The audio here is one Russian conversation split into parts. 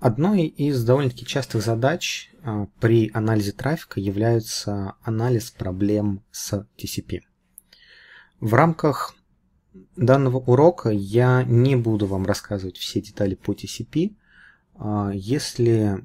Одной из довольно-таки частых задач а, при анализе трафика является анализ проблем с TCP. В рамках данного урока я не буду вам рассказывать все детали по TCP. А, если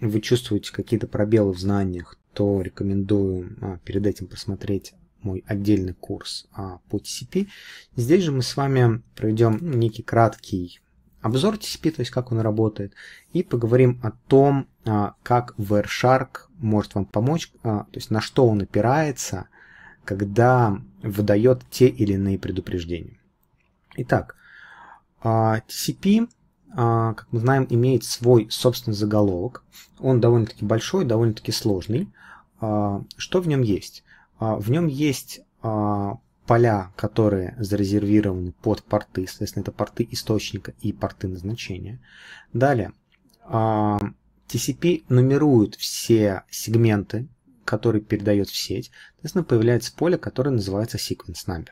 вы чувствуете какие-то пробелы в знаниях, то рекомендую а, перед этим посмотреть мой отдельный курс по TCP. Здесь же мы с вами проведем некий краткий обзор TCP, то есть как он работает, и поговорим о том, а, как Wireshark может вам помочь, а, то есть на что он опирается, когда выдает те или иные предупреждения. Итак, а, TCP, как мы знаем, имеет свой собственный заголовок. Он довольно-таки большой, довольно-таки сложный. Что в нем есть? В нем есть поля, которые зарезервированы под порты, соответственно, это порты источника и порты назначения. Далее, а, TCP нумерует все сегменты, которые передает в сеть. Соответственно, появляется поле, которое называется sequence number.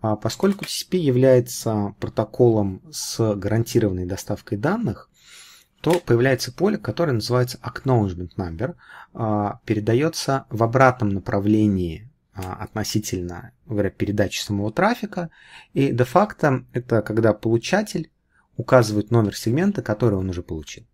А поскольку TCP является протоколом с гарантированной доставкой данных, то появляется поле, которое называется acknowledgement number, а, передается в обратном направлении а, относительно говоря, передачи самого трафика. И де-факто это когда получатель указывает номер сегмента, который он уже получил.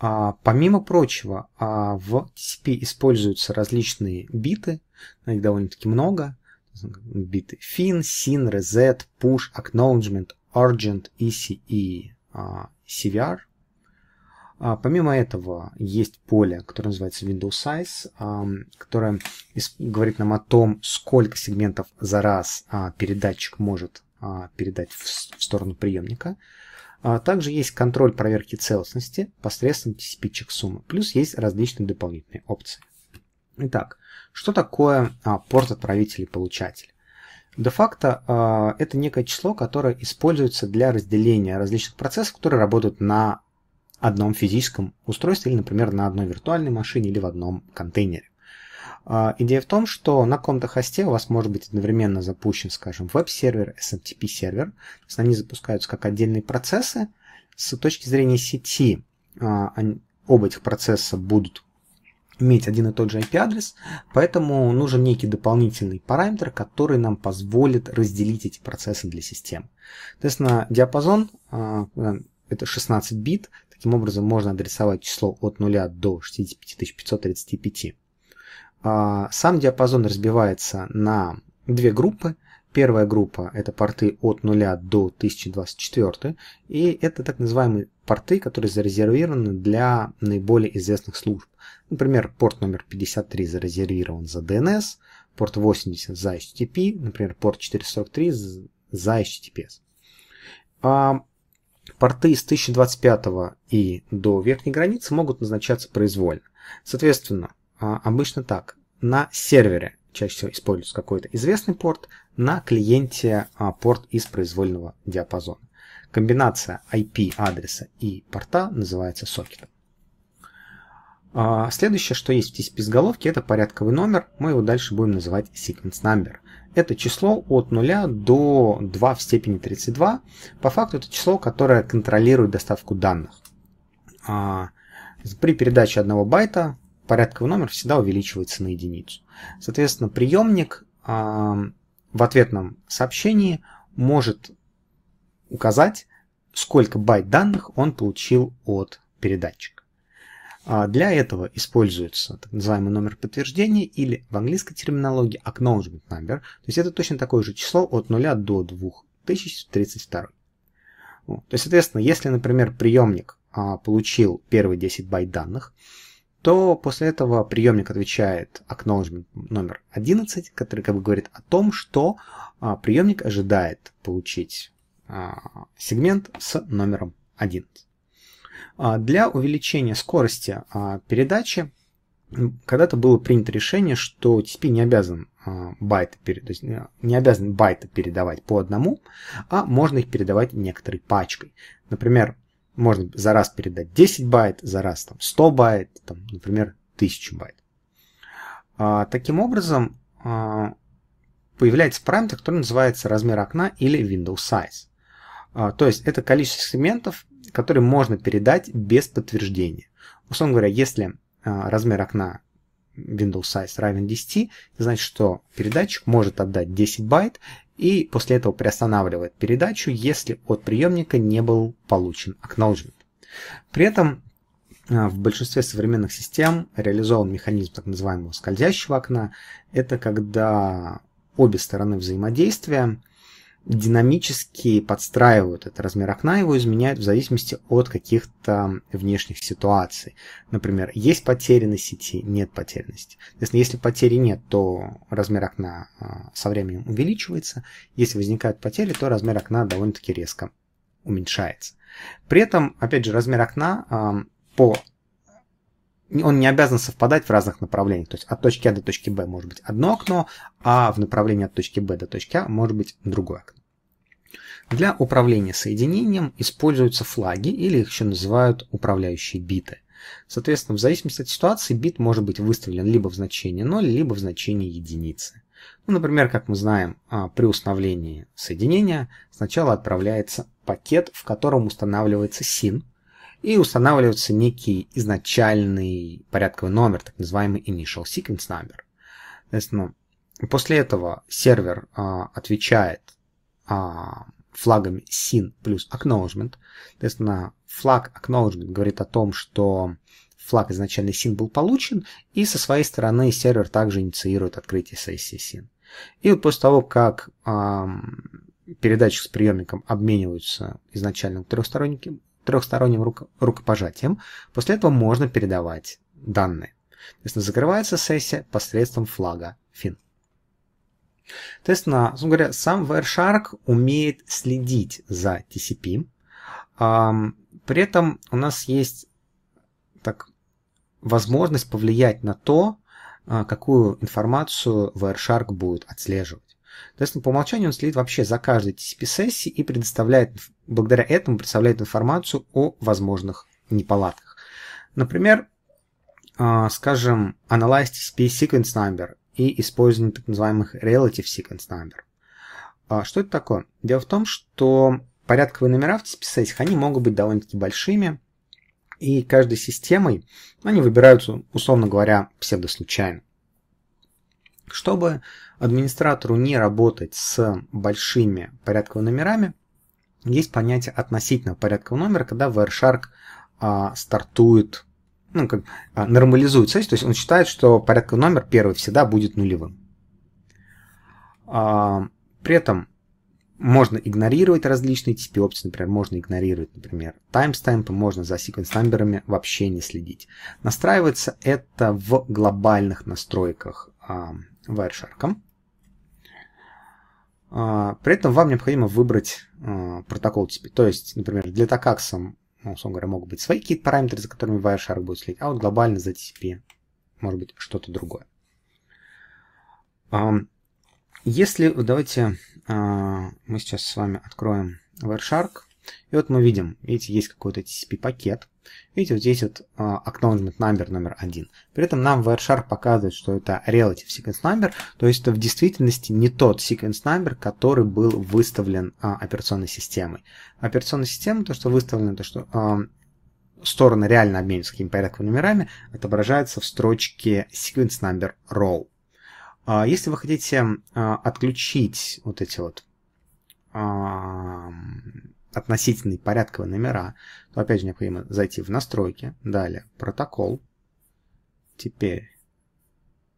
А, помимо прочего, а, в TCP используются различные биты, их довольно-таки много. Биты fin, sin, reset, push, acknowledgement, urgent, ECE, и CVR – а, помимо этого есть поле, которое называется Window Size, а, которое говорит нам о том, сколько сегментов за раз а, передатчик может передать в сторону приемника. Также есть контроль проверки целостности посредством TCP-чексума. Плюс есть различные дополнительные опции. Итак, что такое порт отправитель и получатель? Де-факто это некое число, которое используется для разделения различных процессов, которые работают на одном физическом устройстве или, например, на одной виртуальной машине или в одном контейнере. А, идея в том, что на каком-то хосте у вас может быть одновременно запущен, скажем, веб-сервер, SMTP-сервер. Эм То есть они запускаются как отдельные процессы. С точки зрения сети а, оба этих процесса будут иметь один и тот же IP-адрес, поэтому нужен некий дополнительный параметр, который нам позволит разделить эти процессы для систем. Соответственно, диапазон а, это 16 бит. Таким образом, можно адресовать число от 0 до 65535. А, сам диапазон разбивается на две группы. Первая группа – это порты от 0 до 1024, и это так называемые порты, которые зарезервированы для наиболее известных служб. Например, порт номер 53 зарезервирован за DNS, порт 80 за HTTP, например, порт 443 за HTTPS. А, Порты с 1025 и до верхней границы могут назначаться произвольно. Соответственно, а, обычно так. На сервере чаще всего используется какой-то известный порт, на клиенте а, порт из произвольного диапазона. Комбинация IP-адреса и порта называется сокетом. А, следующее, что есть в TCP-сголовке, это порядковый номер. Мы его дальше будем называть sequence number это число от 0 до 2 в степени 32. По факту это число, которое контролирует доставку данных. А, при передаче одного байта порядковый номер всегда увеличивается на единицу. Соответственно, приемник а, в ответном сообщении может указать, сколько байт данных он получил от передатчика. А для этого используется так называемый номер подтверждения или в английской терминологии acknowledgement number, то есть это точно такое же число от 0 до 2032. То есть, соответственно, если, например, приемник а, получил первые 10 байт данных, то после этого приемник отвечает acknowledgement номер 11, который как бы говорит о том, что а, приемник ожидает получить сегмент с номером 11. А, для увеличения скорости а, передачи когда-то было принято решение, что TCP не обязан а, байты, то э, не обязан байты передавать по одному, а можно их передавать некоторой пачкой. Например, можно за раз передать 10 байт, за раз там, 100 байт, там, например, 1000 байт. таким образом, появляется параметр, который называется размер окна или window size. то есть это количество сегментов, который можно передать без подтверждения. Условно говоря, если а, размер окна Windows size равен 10, значит, что передатчик может отдать 10 байт и после этого приостанавливает передачу, если от приемника не был получен acknowledgement. При этом а, в большинстве современных систем реализован механизм так называемого скользящего окна. Это когда обе стороны взаимодействия динамически подстраивают этот размер окна, его изменяют в зависимости от каких-то внешних ситуаций. Например, есть потери на сети, нет потерянности. Соответственно, если потери нет, то размер окна а, со временем увеличивается. Если возникают потери, то размер окна довольно-таки резко уменьшается. При этом, опять же, размер окна а, по он не обязан совпадать в разных направлениях. То есть от точки А до точки Б может быть одно окно, а в направлении от точки Б до точки А может быть другое окно. Для управления соединением используются флаги или их еще называют управляющие биты. Соответственно, в зависимости от ситуации бит может быть выставлен либо в значение 0, либо в значение единицы. Ну, например, как мы знаем, а, при установлении соединения сначала отправляется пакет, в котором устанавливается син, и устанавливается некий изначальный порядковый номер, так называемый initial sequence number. ну, после этого сервер а, отвечает а, флагами sin плюс acknowledgement. Соответственно, флаг acknowledgement говорит о том, что флаг изначально SYN был получен, и со своей стороны сервер также инициирует открытие сессии SYN. И вот после того, как э, передатчик с приемником обмениваются изначально трехсторонним трехсторонним рукопожатием, после этого можно передавать данные. То есть закрывается сессия посредством флага fin. То Соответственно, собственно говоря, сам Wireshark умеет следить за TCP. При этом у нас есть так, возможность повлиять на то, а, какую информацию Wireshark будет отслеживать. Соответственно, по умолчанию он следит вообще за каждой TCP-сессией и предоставляет, благодаря этому представляет информацию о возможных неполадках. Например, а, скажем, Analyze TCP Sequence Number и использование так называемых Relative Sequence Number. А, что это такое? Дело в том, что порядковые номера в TCP-сессиях, они могут быть довольно-таки большими, и каждой системой они выбираются, условно говоря, псевдослучайно. Чтобы администратору не работать с большими порядковыми номерами, есть понятие относительно порядкового номера, когда VRShark а, стартует, ну, как, а, нормализует сессию, то есть он считает, что порядковый номер первый всегда будет нулевым. А, при этом можно игнорировать различные типы опций, например, можно игнорировать, например, таймстемпы, можно за секвенс-номерами вообще не следить. Настраивается это в глобальных настройках а, Wireshark. А, при этом вам необходимо выбрать а, протокол TCP, То есть, например, для такаксом, ну, условно говоря, могут быть свои какие-то параметры, за которыми Wireshark будет следить, а вот глобально за TCP может быть что-то другое. А, если, давайте мы сейчас с вами откроем Wireshark, и вот мы видим, видите, есть какой-то TCP-пакет, Видите, вот здесь вот а, acknowledgement number номер один. При этом нам VRSharp показывает, что это relative sequence number, то есть это в действительности не тот sequence number, который был выставлен uh, операционной системой. Операционная система, то, что выставлено, то, что uh, стороны реально обмениваются какими порядковыми номерами, отображается в строчке sequence number row. Uh, если вы хотите uh, отключить вот эти вот uh, относительные порядковые номера, то опять же необходимо зайти в настройки, далее протокол, теперь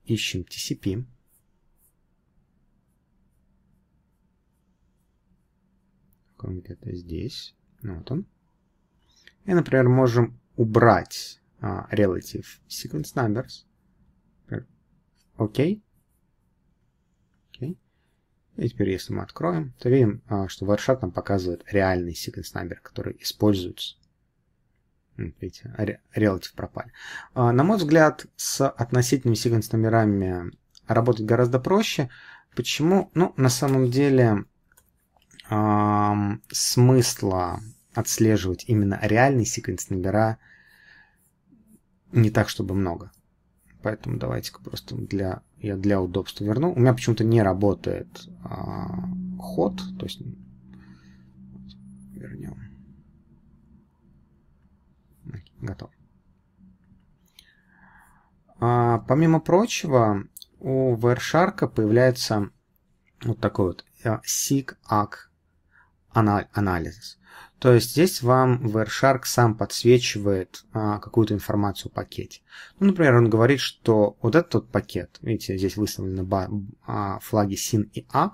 ищем TCP, где-то здесь, ну, вот он, и, например, можем убрать uh, relative sequence numbers, Окей. Okay. И теперь, если мы откроем, то видим, а, что Wireshark нам показывает реальный sequence number, который используется. Видите, relative пропали. А, на мой взгляд, с относительными sequence номерами работать гораздо проще. Почему? Ну, на самом деле, смысла отслеживать именно реальный секвенс номера не так, чтобы много. Поэтому давайте-ка просто для я для удобства верну. У меня почему-то не работает а, ход, то есть вернем. Готов. А, помимо прочего, у VRShark появляется вот такой вот э, SIG-AC анализ. То есть здесь вам Wireshark сам подсвечивает а, какую-то информацию в пакете. Ну, например, он говорит, что вот этот вот пакет, видите, здесь выставлены ба- а, флаги SYN и ac,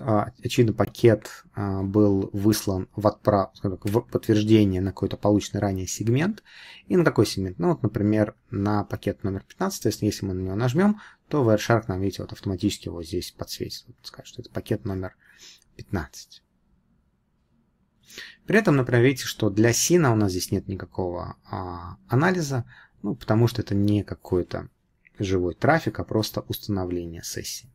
а, очевидно, пакет а, был выслан в, отправ... в подтверждение на какой-то полученный ранее сегмент. И на какой сегмент? Ну, вот, например, на пакет номер 15, то есть если мы на него нажмем, то Wireshark нам, видите, вот автоматически его здесь подсветит. Вот, скажет, что это пакет номер 15. При этом например, видите, что для сина у нас здесь нет никакого а, анализа, ну, потому что это не какой-то живой трафик, а просто установление сессии.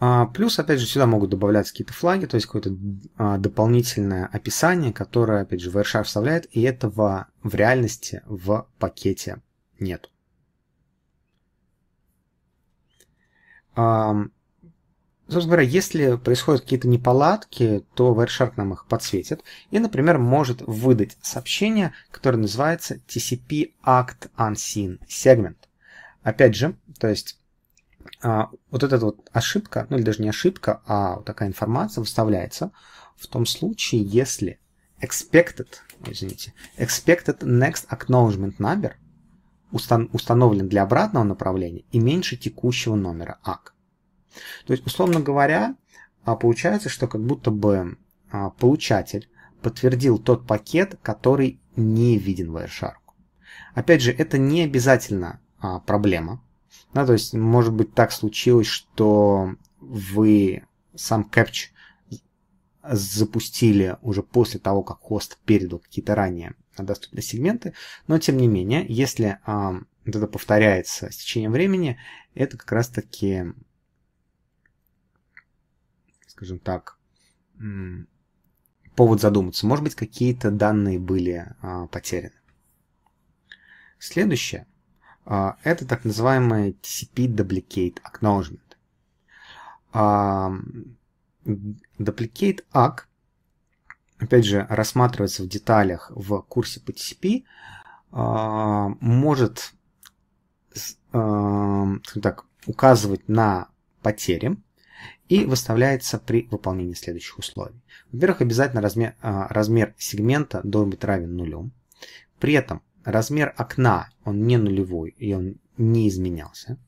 А, плюс, опять же, сюда могут добавляться какие-то флаги, то есть какое-то а, дополнительное описание, которое, опять же, VRShark вставляет, и этого в реальности в пакете нет. Собственно говоря, если происходят какие-то неполадки, то Wireshark нам их подсветит и, например, может выдать сообщение, которое называется TCP Act Unseen Segment. Опять же, то есть а, вот эта вот ошибка, ну или даже не ошибка, а вот такая информация выставляется в том случае, если expected, извините, expected next acknowledgement number установлен для обратного направления и меньше текущего номера ACK. То есть, условно говоря, а, получается, что как будто бы а, получатель подтвердил тот пакет, который не виден в AirShark. Опять же, это не обязательно а, проблема. Да, то есть, может быть, так случилось, что вы сам капч запустили уже после того, как хост передал какие-то ранее доступные сегменты, но тем не менее, если а, это повторяется с течением времени, это как раз-таки скажем так, повод задуматься. Может быть, какие-то данные были а, потеряны. Следующее. А, это так называемое TCP Duplicate Acknowledgement. А, duplicate ACK, опять же, рассматривается в деталях в курсе по TCP, может так, указывать на потери, и выставляется при выполнении следующих условий. Во-первых, обязательно размер, а, размер сегмента должен быть равен нулю. При этом размер окна, он не нулевой, и он не изменялся.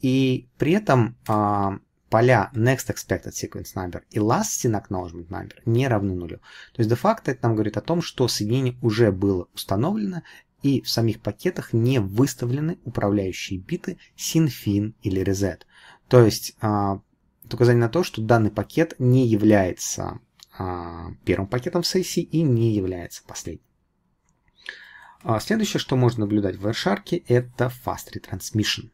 И при этом а, поля next expected sequence number и last in acknowledgement number не равны нулю. То есть, де-факто это нам говорит о том, что соединение уже было установлено, и в самих пакетах не выставлены управляющие биты sinfin или reset. То есть это указание на то, что данный пакет не является а, первым пакетом в сессии и не является последним. А, следующее, что можно наблюдать в AirShark, это Fast Retransmission.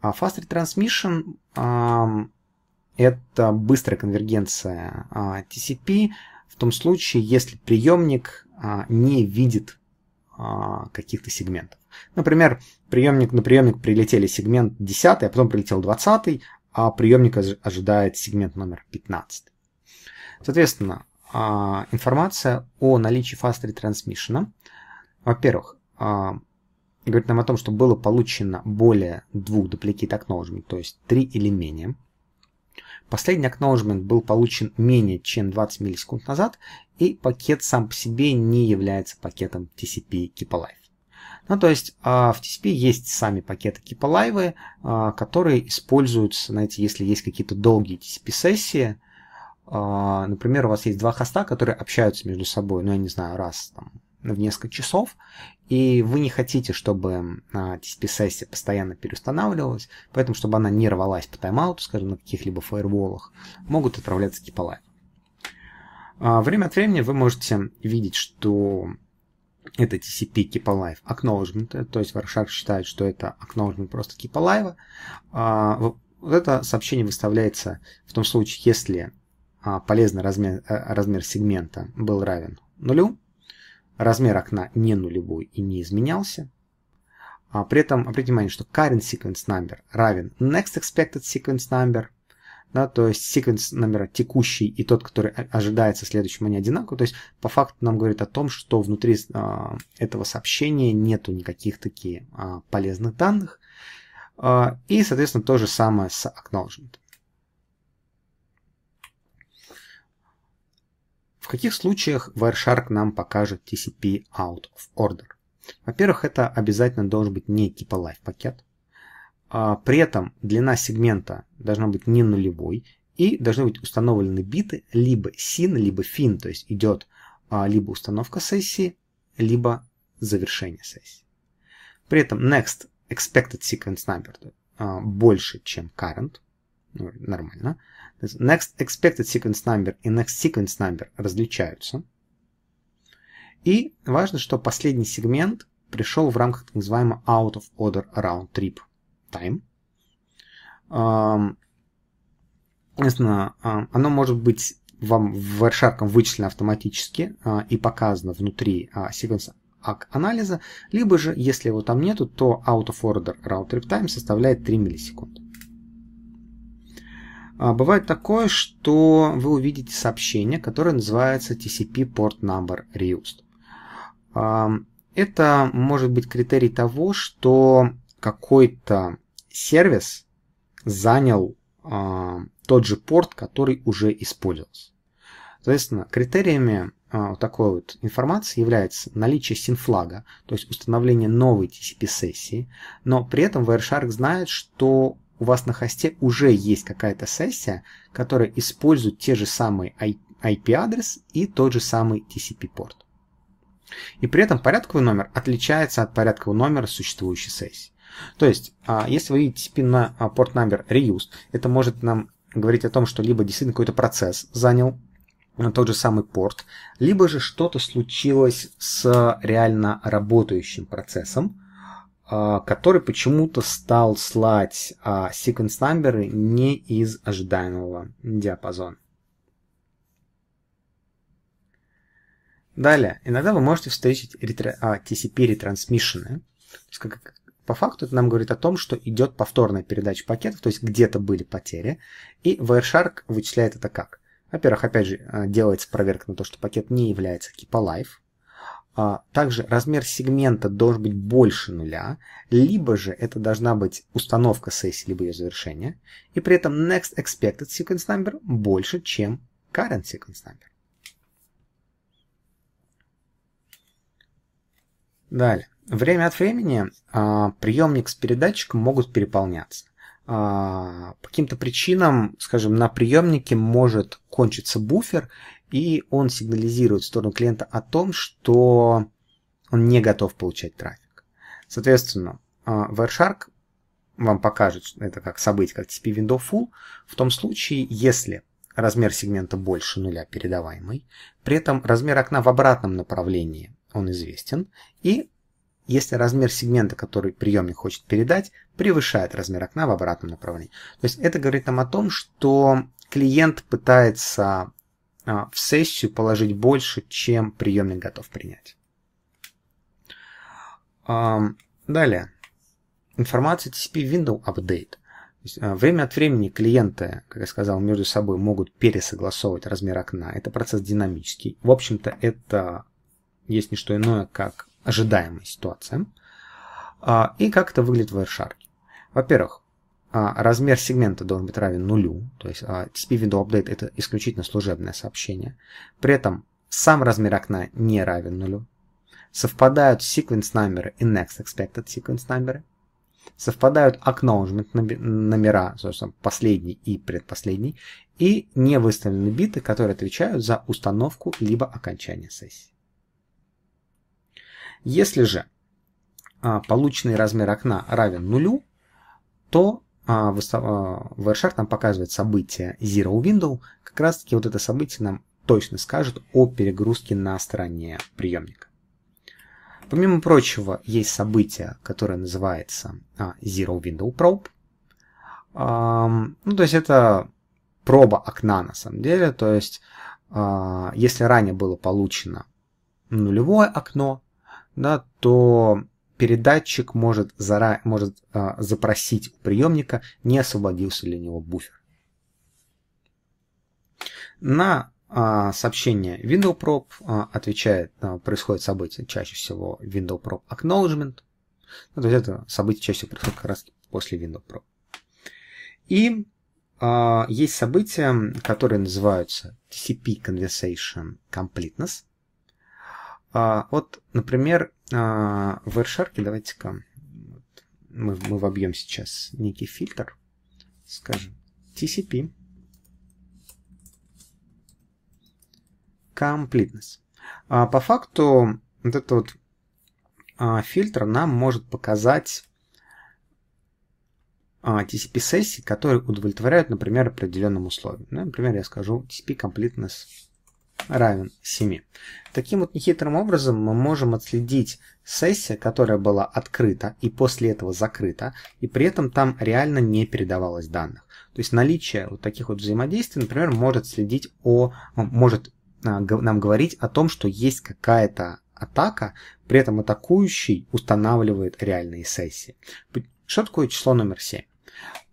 А, fast Retransmission – это быстрая конвергенция TCP в том случае, если приемник не видит а, каких-то сегментов. Например, приемник на приемник прилетели сегмент 10, а потом прилетел 20, а приемник ожидает сегмент номер 15. Соответственно, а, информация о наличии фаз ретрансмишена, во-первых, а, говорит нам о том, что было получено более двух дупликейт акнолджмент, то есть три или менее – Последний acknowledgement был получен менее чем 20 миллисекунд назад, и пакет сам по себе не является пакетом TCP Keep Alive. Ну, то есть а, в TCP есть сами пакеты Keep Alive, а, которые используются, знаете, если есть какие-то долгие TCP-сессии, а, например, у вас есть два хоста, которые общаются между собой, ну, я не знаю, раз там в несколько часов, и вы не хотите, чтобы а, TCP-сессия постоянно переустанавливалась, поэтому, чтобы она не рвалась по тайм-ауту, скажем, на каких-либо фаерволах, могут отправляться кипалайв. А, время от времени вы можете видеть, что это TCP Keep Alive то есть Варшак считает, что это acknowledgement просто Keep Alive. А, вот это сообщение выставляется в том случае, если а, полезный размер, э, размер сегмента был равен нулю, размер окна не нулевой и не изменялся. А при этом обратите внимание, что current sequence number равен next expected sequence number, да, то есть sequence номера текущий и тот, который ожидается следующим, они одинаковы. То есть по факту нам говорит о том, что внутри а, этого сообщения нету никаких таких а, полезных данных. А, и, соответственно, то же самое с acknowledgement. каких случаях Wireshark нам покажет TCP out of order? Во-первых, это обязательно должен быть не типа live пакет. А, при этом длина сегмента должна быть не нулевой, и должны быть установлены биты либо SYN, либо fin, то есть идет а, либо установка сессии, либо завершение сессии. При этом next expected sequence number а, больше, чем current, ну, нормально. Next expected sequence number и next sequence number различаются. И важно, что последний сегмент пришел в рамках так называемого out of order round trip time. Естественно, оно может быть вам в RShark вычислено автоматически а, и показано внутри а, секвенса анализа, либо же, если его там нету, то out of order round trip time составляет 3 миллисекунды. А, бывает такое, что вы увидите сообщение, которое называется TCP Port Number Reused. А, это может быть критерий того, что какой-то сервис занял а, тот же порт, который уже использовался. Соответственно, критериями такой вот информации является наличие синфлага, то есть установление новой TCP-сессии, но при этом VRShark знает, что у вас на хосте уже есть какая-то сессия, которая использует те же самые IP-адрес и тот же самый TCP-порт. И при этом порядковый номер отличается от порядкового номера существующей сессии. То есть, а, если вы видите TCP на а, порт номер reuse, это может нам говорить о том, что либо действительно какой-то процесс занял а, тот же самый порт, либо же что-то случилось с реально работающим процессом, а, который почему-то стал слать а, sequence number не из ожидаемого диапазона. Далее, иногда вы можете встретить ретро, а, TCP ретрансмиссионы. Как, по факту это нам говорит о том, что идет повторная передача пакетов, то есть где-то были потери, и Wireshark вычисляет это как? Во-первых, опять же, а, делается проверка на то, что пакет не является keep alive, а, также размер сегмента должен быть больше нуля, либо же это должна быть установка сессии, либо ее завершение, и при этом next expected sequence number больше, чем current sequence number. Далее. Время от времени а, приемник с передатчиком могут переполняться. А, по каким-то причинам, скажем, на приемнике может кончиться буфер, и он сигнализирует в сторону клиента о том, что он не готов получать трафик. Соответственно, а, Wireshark вам покажет это как событие, как TCP window full, в том случае, если размер сегмента больше нуля передаваемый, при этом размер окна в обратном направлении он известен, и если размер сегмента, который приемник хочет передать, превышает размер окна в обратном направлении. То есть это говорит нам о том, что клиент пытается а, в сессию положить больше, чем приемник готов принять. Далее. Информация TCP Window Update. А, время от времени клиенты, как я сказал, между собой могут пересогласовывать размер окна. Это процесс динамический. В общем-то, это есть не что иное, как ожидаемая ситуация. А, и как это выглядит в AirShark? Во-первых, а, размер сегмента должен быть равен нулю, то есть а, TCP window update это исключительно служебное сообщение. При этом сам размер окна не равен нулю. Совпадают sequence number и next expected sequence number. Совпадают acknowledgement номера, собственно, последний и предпоследний. И не выставлены биты, которые отвечают за установку либо окончание сессии. Если же а, полученный размер окна равен нулю, то а, в, а, нам показывает событие Zero Window, как раз таки вот это событие нам точно скажет о перегрузке на стороне приемника. Помимо прочего, есть событие, которое называется а, Zero Window Probe. А, ну, то есть это проба окна на самом деле. То есть, а, если ранее было получено нулевое окно, да, то передатчик может, зара... может а, запросить у приемника, не освободился ли у него буфер. На а, сообщение WindowProp а, отвечает, а, происходит событие чаще всего Window WindowProp Acknowledgement. Ну, то есть это событие чаще всего происходит как раз после WindowProp. И а, есть события, которые называются TCP Conversation Completeness. А, вот, например, а, в AirShark давайте-ка мы, мы вобьем сейчас некий фильтр. Скажем TCP completeness. А, по факту вот этот вот а, фильтр нам может показать а, TCP-сессии, которые удовлетворяют, например, определенным условиям. Ну, например, я скажу TCP completeness равен 7. Таким вот нехитрым образом мы можем отследить сессия, которая была открыта и после этого закрыта, и при этом там реально не передавалось данных. То есть наличие вот таких вот взаимодействий, например, может следить о, может а, нам говорить о том, что есть какая-то атака, при этом атакующий устанавливает реальные сессии. Что такое число номер 7?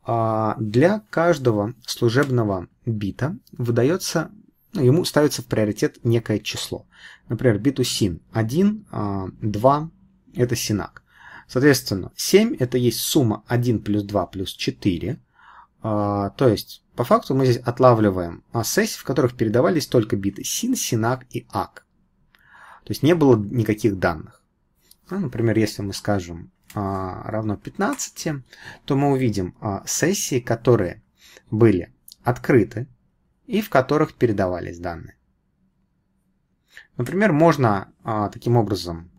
А, для каждого служебного бита выдается ну, ему ставится в приоритет некое число. Например, биту син 1, 2 а, – это синак. Соответственно, 7 – это есть сумма 1 плюс 2 плюс 4. А, то есть, по факту мы здесь отлавливаем сессии, в которых передавались только биты син, синак и ак. То есть не было никаких данных. Ну, например, если мы скажем а, равно 15, то мы увидим сессии, которые были открыты и в которых передавались данные. Например, можно а, таким образом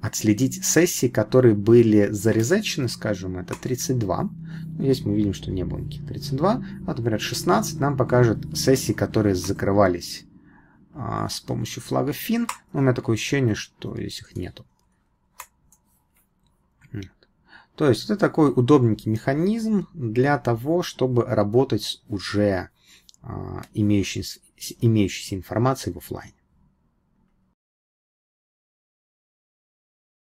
отследить сессии, которые были зарезечены, скажем, это 32. Ну, здесь мы видим, что не было никаких 32. А, например, 16 нам покажет сессии, которые закрывались а, с помощью флага fin. У меня такое ощущение, что здесь их нету. То есть это такой удобненький механизм для того, чтобы работать с уже а, имеющейся, имеющейся информации в офлайн.